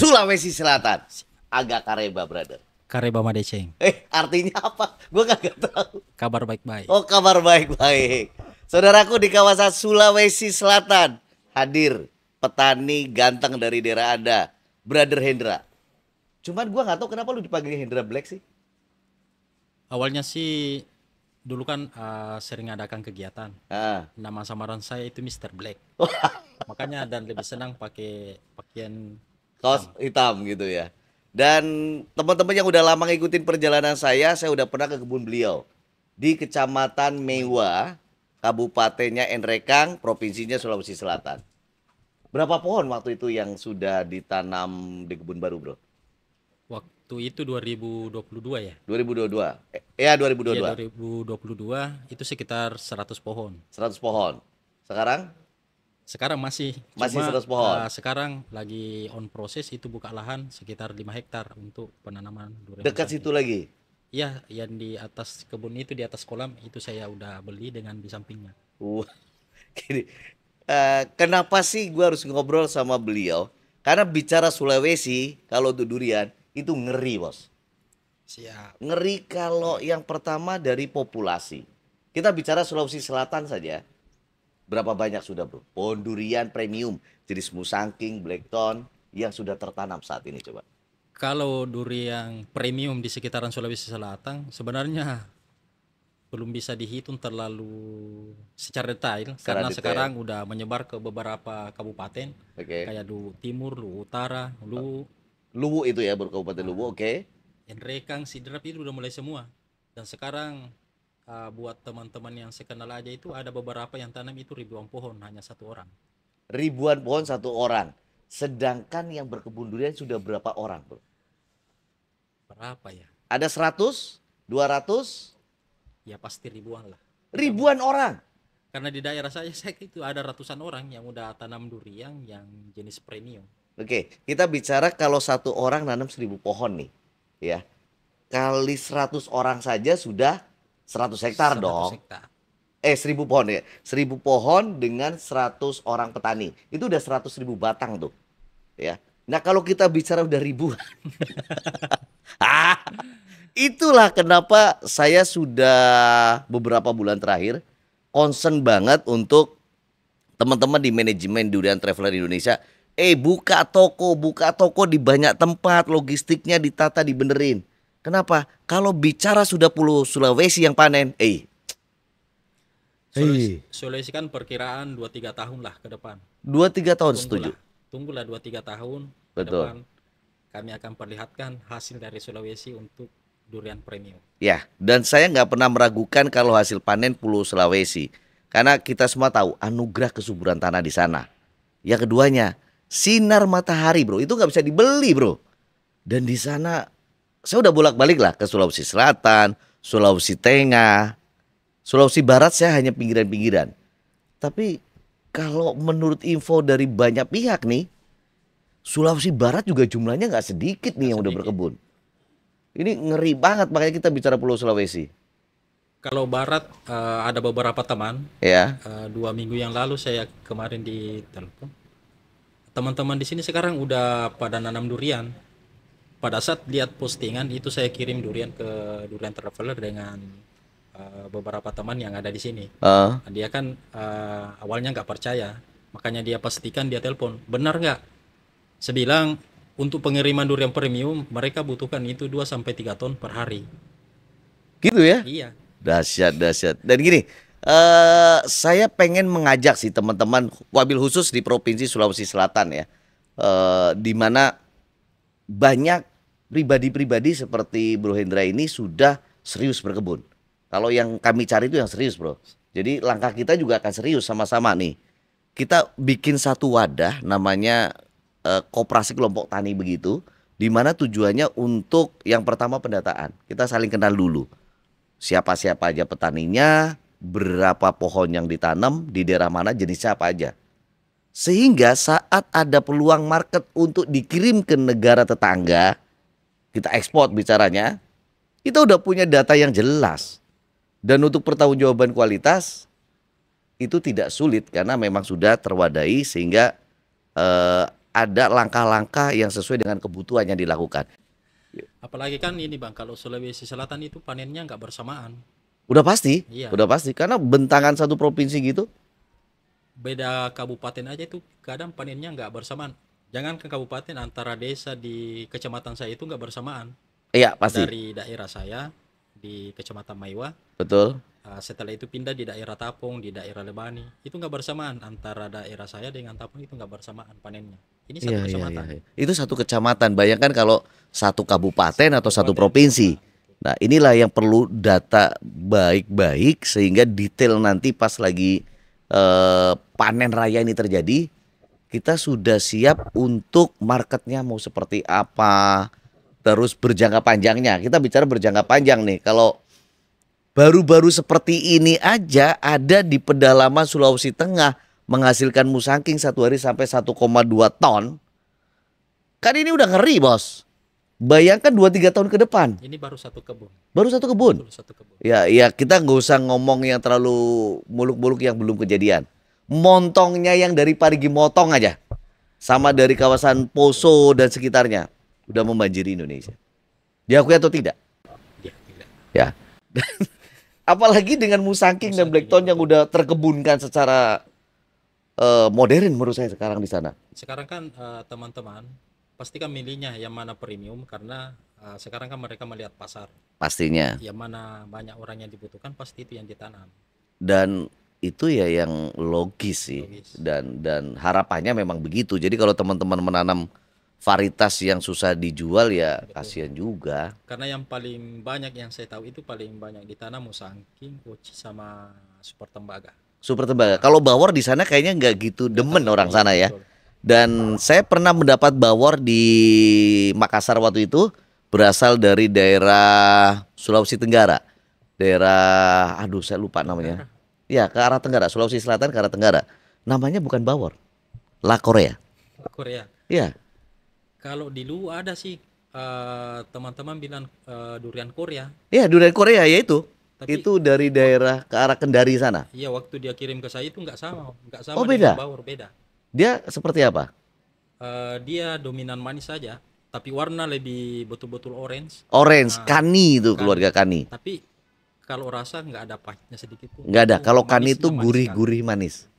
Sulawesi Selatan. Agak kareba, brother. Kareba Madeceng. Eh, artinya apa? Gue kagak tahu. Kabar baik-baik. Oh, kabar baik-baik. Saudaraku di kawasan Sulawesi Selatan hadir petani ganteng dari daerah Anda, Brother Hendra. Cuman gue nggak tahu kenapa lu dipanggil Hendra Black sih. Awalnya sih dulu kan uh, sering adakan kegiatan. Ah. Nama samaran saya itu Mr. Black. Makanya dan lebih senang pakai pakaian kaos hitam gitu ya. Dan teman-teman yang udah lama ngikutin perjalanan saya, saya udah pernah ke kebun beliau di Kecamatan Mewa, kabupatennya Enrekang, provinsinya Sulawesi Selatan. Berapa pohon waktu itu yang sudah ditanam di kebun baru, Bro? Waktu itu 2022 ya? 2022. Eh, ya, 2022. Ya, 2022 itu sekitar 100 pohon. 100 pohon. Sekarang sekarang masih masih cuma, 100 pohon. Uh, sekarang lagi on proses itu buka lahan sekitar 5 hektar untuk penanaman durian. Dekat situ lagi. Iya, yang di atas kebun itu di atas kolam itu saya udah beli dengan di sampingnya. Wah. Gini, uh, kenapa sih gua harus ngobrol sama beliau? Karena bicara Sulawesi kalau untuk durian itu ngeri, Bos. Siap. Ngeri kalau yang pertama dari populasi. Kita bicara Sulawesi Selatan saja berapa banyak sudah bro? Pohon durian premium jenis musangking, blackton yang sudah tertanam saat ini coba. Kalau durian premium di sekitaran Sulawesi Selatan sebenarnya belum bisa dihitung terlalu secara detail secara karena detail. sekarang udah menyebar ke beberapa kabupaten okay. kayak lu Timur, lu Utara, lu. Luwu itu ya baru kabupaten nah, Luwu, oke. Okay. Enrekang, Sidrap itu udah mulai semua dan sekarang uh, buat teman-teman yang saya kenal aja itu ada beberapa yang tanam itu ribuan pohon hanya satu orang. Ribuan pohon satu orang. Sedangkan yang berkebun durian sudah berapa orang, Bro? Berapa ya? Ada seratus, dua ratus. Ya pasti ribuan lah. Ribuan karena, orang karena di daerah saya saya itu ada ratusan orang yang udah tanam durian yang jenis premium. Oke, kita bicara kalau satu orang nanam seribu pohon nih, ya kali seratus orang saja sudah 100 hektar dong. Hektar. Eh 1000 pohon ya. 1000 pohon dengan 100 orang petani. Itu udah seratus ribu batang tuh. Ya. Nah, kalau kita bicara udah ribuan. Ah, itulah kenapa saya sudah beberapa bulan terakhir concern banget untuk teman-teman di manajemen durian traveler Indonesia eh buka toko, buka toko di banyak tempat, logistiknya ditata, dibenerin. Kenapa? Kalau bicara sudah pulau Sulawesi yang panen, eh. Sulawesi, eh. Sulawesi kan perkiraan 2-3 tahun lah ke depan. 2-3 tahun Tunggulah. setuju. Tunggulah 2-3 tahun Betul. ke depan kami akan perlihatkan hasil dari Sulawesi untuk durian premium. Ya, dan saya nggak pernah meragukan kalau hasil panen Pulau Sulawesi. Karena kita semua tahu anugerah kesuburan tanah di sana. Ya keduanya, sinar matahari bro, itu nggak bisa dibeli bro. Dan di sana saya udah bolak-balik lah ke Sulawesi Selatan, Sulawesi Tengah, Sulawesi Barat saya hanya pinggiran-pinggiran. Tapi kalau menurut info dari banyak pihak nih, Sulawesi Barat juga jumlahnya nggak sedikit nih gak yang sedikit. udah berkebun. Ini ngeri banget makanya kita bicara Pulau Sulawesi. Kalau Barat uh, ada beberapa teman. Ya. Uh, dua minggu yang lalu saya kemarin di telepon. Teman-teman di sini sekarang udah pada nanam durian pada saat lihat postingan itu saya kirim durian ke durian traveler dengan uh, beberapa teman yang ada di sini uh. dia kan uh, awalnya nggak percaya makanya dia pastikan dia telepon benar nggak saya bilang untuk pengiriman durian premium mereka butuhkan itu 2 sampai tiga ton per hari gitu ya iya dahsyat dahsyat dan gini uh, saya pengen mengajak sih teman-teman wabil khusus di provinsi Sulawesi Selatan ya uh, di mana banyak pribadi-pribadi seperti Bro Hendra ini sudah serius berkebun. Kalau yang kami cari itu yang serius, Bro. Jadi langkah kita juga akan serius sama-sama nih. Kita bikin satu wadah namanya eh, koperasi kelompok tani begitu, di mana tujuannya untuk yang pertama pendataan. Kita saling kenal dulu. Siapa-siapa aja petaninya, berapa pohon yang ditanam, di daerah mana, jenisnya apa aja. Sehingga saat ada peluang market untuk dikirim ke negara tetangga, kita ekspor bicaranya, kita udah punya data yang jelas. Dan untuk pertanggungjawaban kualitas itu tidak sulit karena memang sudah terwadai sehingga eh, ada langkah-langkah yang sesuai dengan kebutuhan yang dilakukan. Apalagi kan ini bang, kalau Sulawesi Selatan itu panennya nggak bersamaan. Udah pasti, iya. udah pasti karena bentangan satu provinsi gitu. Beda kabupaten aja itu kadang panennya nggak bersamaan jangan ke kabupaten antara desa di kecamatan saya itu nggak bersamaan. Iya pasti. Dari daerah saya di kecamatan Maiwa. Betul. Ah, setelah itu pindah di daerah Tapung di daerah Lebani itu nggak bersamaan antara daerah saya dengan Tapung itu nggak bersamaan panennya. Ini satu ya, kecamatan. Ya, ya. Itu satu kecamatan. Bayangkan kalau satu kabupaten satu atau satu provinsi. Nah, inilah yang perlu data baik-baik sehingga detail nanti pas lagi eh, panen raya ini terjadi kita sudah siap untuk marketnya mau seperti apa, terus berjangka panjangnya. Kita bicara berjangka panjang nih. Kalau baru-baru seperti ini aja ada di pedalaman Sulawesi Tengah menghasilkan musangking satu hari sampai 1,2 ton. Kan ini udah ngeri bos. Bayangkan 2-3 tahun ke depan. Ini baru satu kebun. Baru satu kebun. Baru satu kebun. Ya, ya kita nggak usah ngomong yang terlalu muluk-muluk yang belum kejadian montongnya yang dari Parigi Motong aja. Sama dari kawasan Poso dan sekitarnya. Udah membanjiri Indonesia. Diakui atau tidak? Ya, tidak. Ya. Dan, apalagi dengan Musangking dan Blackton yang udah terkebunkan secara uh, modern menurut saya sekarang di sana. Sekarang kan eh, teman-teman uh, pasti kan milihnya yang mana premium karena uh, sekarang kan mereka melihat pasar. Pastinya. Yang mana banyak orang yang dibutuhkan pasti itu yang ditanam. Dan itu ya yang logis sih logis. dan dan harapannya memang begitu. Jadi kalau teman-teman menanam varietas yang susah dijual ya Betul. kasihan juga. Karena yang paling banyak yang saya tahu itu paling banyak ditanam musangking, oci sama super tembaga. Super tembaga. Nah. Kalau bawor di sana kayaknya nggak gitu demen Betul. orang sana ya. Dan nah. saya pernah mendapat bawor di Makassar waktu itu berasal dari daerah Sulawesi Tenggara. Daerah aduh saya lupa namanya. Ya, ke arah Tenggara, Sulawesi Selatan ke arah Tenggara. Namanya bukan Bawor. La Korea. La Korea. Iya. Kalau di lu ada sih eh, teman-teman uh, bilang uh, durian Korea. Iya, durian Korea ya itu. Tapi, itu dari daerah ke arah Kendari sana. Iya, waktu dia kirim ke saya itu nggak sama, nggak sama. Oh beda. Bawor beda. Dia seperti apa? Uh, dia dominan manis saja, tapi warna lebih betul-betul orange. Orange, nah, kani itu kani. keluarga kani. Tapi kalau rasa nggak ada pahitnya sedikit pun nggak ada kalau kan itu gurih-gurih manis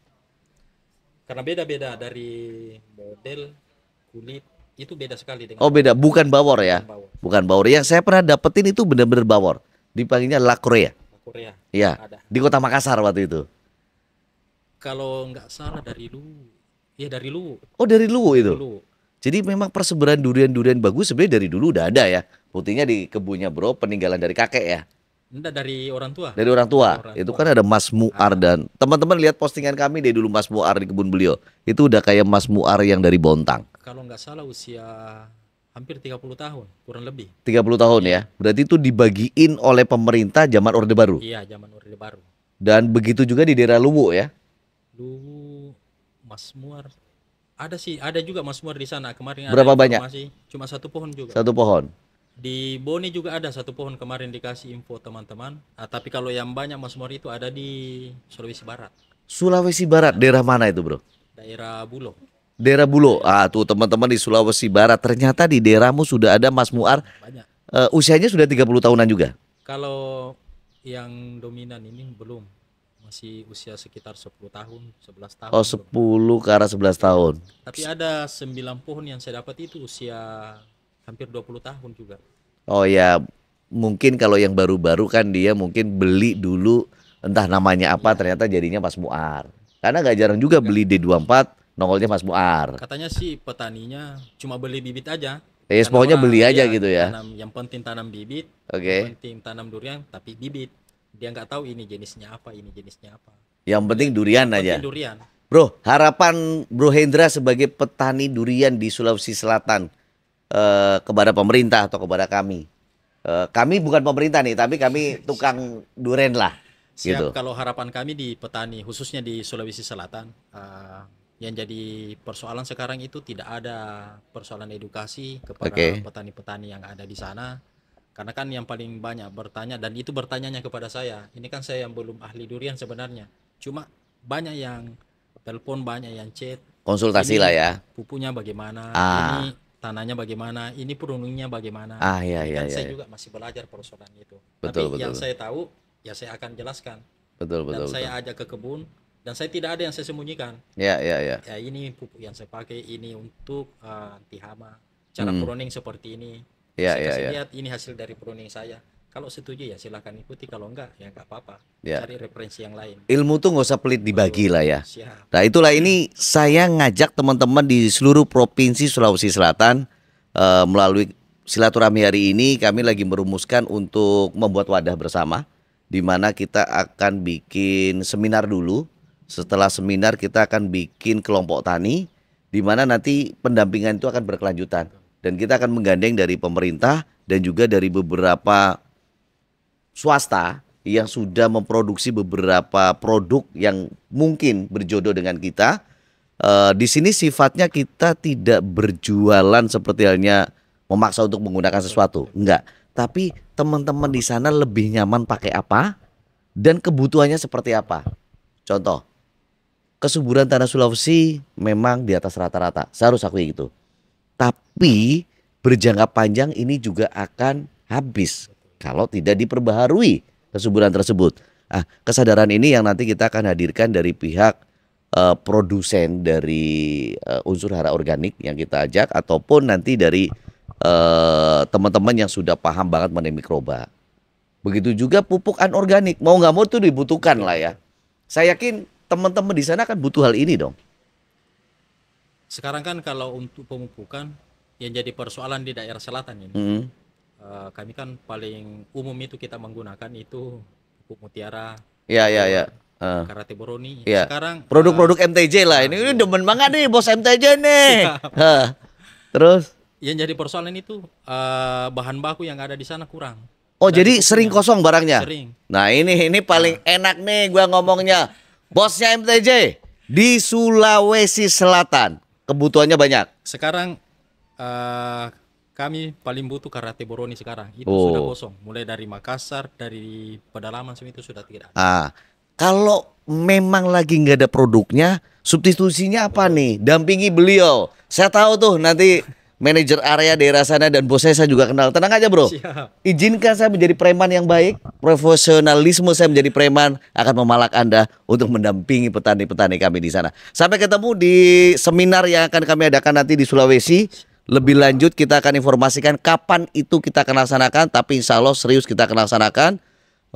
karena beda-beda dari model kulit itu beda sekali dengan oh beda bukan bawor ya bukan bawor, bukan bawor. Yang saya pernah dapetin itu benar-benar bawor dipanggilnya la Korea la Korea ya ada. di kota Makassar waktu itu kalau nggak salah dari lu ya dari lu oh dari lu itu lu. jadi memang persebaran durian-durian bagus sebenarnya dari dulu udah ada ya putihnya di kebunnya bro peninggalan dari kakek ya Enggak dari orang tua. Dari orang tua. Orang itu tua. itu kan ada Mas Muar ah. dan teman-teman lihat postingan kami deh dulu Mas Muar di kebun beliau. Itu udah kayak Mas Muar yang dari Bontang. Kalau nggak salah usia hampir 30 tahun, kurang lebih. 30 tahun ya. ya. Berarti itu dibagiin oleh pemerintah zaman Orde Baru. Iya, zaman Orde Baru. Dan begitu juga di daerah Luwu ya. Luwu Mas Muar ada sih, ada juga Mas Muar di sana kemarin. Berapa ada banyak? Cuma satu pohon juga. Satu pohon. Di Boni juga ada satu pohon kemarin dikasih info teman-teman. Ah, tapi kalau yang banyak Mas Mori itu ada di Sulawesi Barat. Sulawesi Barat daerah mana itu bro? Daerah Bulo. Daerah Bulo. Ah tuh teman-teman di Sulawesi Barat ternyata di daerahmu sudah ada Mas Muar. Uh, usianya sudah 30 tahunan juga. Kalau yang dominan ini belum masih usia sekitar 10 tahun, 11 tahun. Oh, 10 ke arah 11 tahun. Tapi ada 9 pohon yang saya dapat itu usia hampir 20 tahun juga. Oh ya, mungkin kalau yang baru-baru kan dia mungkin beli dulu entah namanya apa ya. ternyata jadinya Mas Muar. Karena gak jarang juga iya. beli D24 nongolnya Mas Muar. Katanya sih petaninya cuma beli bibit aja. Ya, semuanya pokoknya beli aja iya, gitu ya. Tanam, yang penting tanam bibit. Oke. Okay. penting tanam durian tapi bibit. Dia nggak tahu ini jenisnya apa, ini jenisnya apa. Yang penting iya, durian yang aja. durian. Bro, harapan Bro Hendra sebagai petani durian di Sulawesi Selatan Eh, kepada pemerintah atau kepada kami. Uh, kami bukan pemerintah nih, tapi kami tukang duren lah. Siap, gitu. kalau harapan kami di petani, khususnya di Sulawesi Selatan, uh, yang jadi persoalan sekarang itu tidak ada persoalan edukasi kepada petani-petani okay. yang ada di sana. Karena kan yang paling banyak bertanya, dan itu bertanyanya kepada saya. Ini kan saya yang belum ahli durian sebenarnya. Cuma banyak yang telepon, banyak yang chat. Konsultasi lah ya. Pupunya bagaimana, ah. ini tanahnya bagaimana, ini perundungnya bagaimana. Ah iya iya. Dan iya, saya iya. juga masih belajar persoalan itu. Betul, Tapi betul, yang saya tahu ya saya akan jelaskan. Betul betul. Dan betul. saya ajak ke kebun dan saya tidak ada yang saya sembunyikan. Iya iya iya. Ya ini pupuk yang saya pakai ini untuk uh, anti hama. Cara hmm. pruning seperti ini. iya. iya iya. lihat ini hasil dari pruning saya kalau setuju ya silahkan ikuti kalau enggak ya enggak apa-apa ya. cari referensi yang lain ilmu tuh nggak usah pelit dibagi lah ya Siap. nah itulah ini saya ngajak teman-teman di seluruh provinsi Sulawesi Selatan uh, melalui silaturahmi hari ini kami lagi merumuskan untuk membuat wadah bersama di mana kita akan bikin seminar dulu setelah seminar kita akan bikin kelompok tani di mana nanti pendampingan itu akan berkelanjutan dan kita akan menggandeng dari pemerintah dan juga dari beberapa swasta yang sudah memproduksi beberapa produk yang mungkin berjodoh dengan kita. Uh, di sini sifatnya kita tidak berjualan seperti halnya memaksa untuk menggunakan sesuatu, enggak. Tapi teman-teman di sana lebih nyaman pakai apa dan kebutuhannya seperti apa. Contoh, kesuburan tanah Sulawesi memang di atas rata-rata. Saya harus akui gitu. Tapi berjangka panjang ini juga akan habis kalau tidak diperbaharui kesuburan tersebut. Ah, kesadaran ini yang nanti kita akan hadirkan dari pihak uh, produsen dari uh, unsur hara organik yang kita ajak ataupun nanti dari eh, teman-teman uh, yang sudah paham banget mengenai mikroba. Begitu juga pupuk anorganik, mau nggak mau itu dibutuhkan lah ya. Saya yakin teman-teman di sana kan butuh hal ini dong. Sekarang kan kalau untuk pemupukan yang jadi persoalan di daerah selatan ini. Mm -hmm Eh, kami kan paling umum itu kita menggunakan itu pupuk mutiara. Iya iya iya. Uh. Eh, ah. Karate Boroni. Ya. Sekarang produk-produk uh, eh, MTJ lah. Ini, ini demen banget nih bos MTJ nih. Ya. Terus yang jadi persoalan itu uh, bahan baku yang ada di sana kurang. Oh, Dan jadi sering punya. kosong barangnya. Sering. Nah, ini ini paling uh. enak nih gua ngomongnya. Bosnya MTJ di Sulawesi Selatan. Kebutuhannya banyak. Sekarang uh, kami paling butuh karate boroni sekarang. Itu oh. sudah kosong. Mulai dari Makassar, dari pedalaman semua itu sudah tidak Ah, kalau memang lagi nggak ada produknya, substitusinya apa nih? Dampingi beliau. Saya tahu tuh nanti manajer area daerah sana dan bosnya saya juga kenal. Tenang aja bro. Siap. Izinkan saya menjadi preman yang baik. Profesionalisme saya menjadi preman akan memalak Anda untuk mendampingi petani-petani kami di sana. Sampai ketemu di seminar yang akan kami adakan nanti di Sulawesi lebih lanjut kita akan informasikan kapan itu kita akan laksanakan. Tapi insya Allah serius kita akan laksanakan.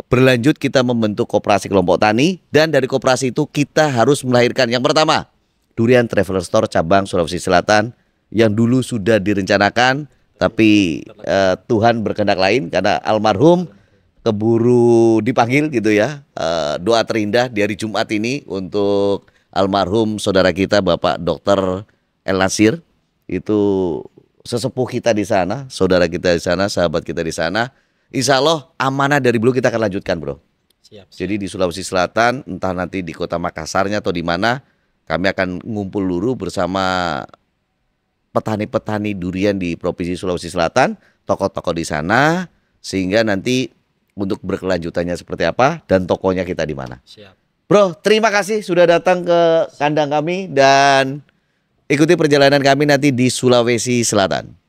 Berlanjut kita membentuk kooperasi kelompok tani. Dan dari kooperasi itu kita harus melahirkan. Yang pertama, Durian Travel Store cabang Sulawesi Selatan. Yang dulu sudah direncanakan. Tapi eh, Tuhan berkehendak lain karena almarhum keburu dipanggil gitu ya. eh, doa terindah di hari Jumat ini untuk almarhum saudara kita Bapak Dokter El Nasir itu sesepuh kita di sana, saudara kita di sana, sahabat kita di sana. Insya Allah amanah dari beliau kita akan lanjutkan bro. Siap, siap. Jadi di Sulawesi Selatan, entah nanti di kota Makassarnya atau di mana, kami akan ngumpul dulu bersama petani-petani durian di Provinsi Sulawesi Selatan, tokoh-tokoh di sana, sehingga nanti untuk berkelanjutannya seperti apa dan tokonya kita di mana. Siap. Bro, terima kasih sudah datang ke kandang kami dan Ikuti perjalanan kami nanti di Sulawesi Selatan.